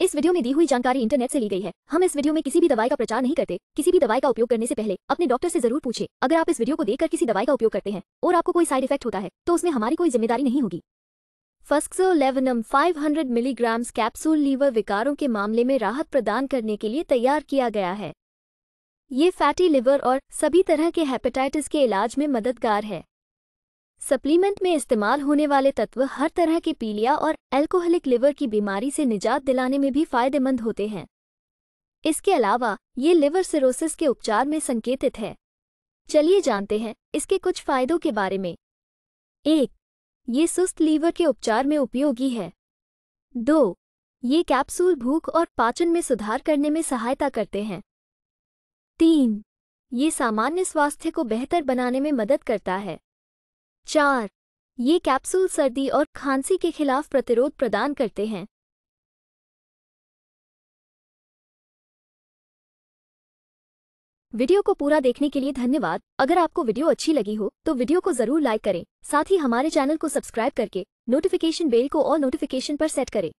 इस वीडियो में दी हुई जानकारी इंटरनेट से ली गई है हम इस वीडियो में किसी भी दवाई का प्रचार नहीं करते किसी भी दवाई का उपयोग करने से पहले अपने डॉक्टर से जरूर पूछे अगर आप इस वीडियो को देखकर किसी दवाई का उपयोग करते हैं और आपको कोई साइड इफेक्ट होता है तो उसमें हमारी कोई जिम्मेदारी नहीं होगी लेवनम फाइव मिलीग्राम कैप्सूल लीवर विकारों के मामले में राहत प्रदान करने के लिए तैयार किया गया है ये फैटी लिवर और सभी तरह के हेपेटाइटिस के इलाज में मददगार है सप्लीमेंट में इस्तेमाल होने वाले तत्व हर तरह के पीलिया और एल्कोहलिक लिवर की बीमारी से निजात दिलाने में भी फायदेमंद होते हैं इसके अलावा ये लिवर सिरोसिस के उपचार में संकेतित है चलिए जानते हैं इसके कुछ फायदों के बारे में एक ये सुस्त लीवर के उपचार में उपयोगी है दो ये कैप्सूल भूख और पाचन में सुधार करने में सहायता करते हैं तीन ये सामान्य स्वास्थ्य को बेहतर बनाने में मदद करता है चार ये कैप्सूल सर्दी और खांसी के खिलाफ प्रतिरोध प्रदान करते हैं वीडियो को पूरा देखने के लिए धन्यवाद अगर आपको वीडियो अच्छी लगी हो तो वीडियो को जरूर लाइक करें साथ ही हमारे चैनल को सब्सक्राइब करके नोटिफिकेशन बेल को और नोटिफिकेशन पर सेट करें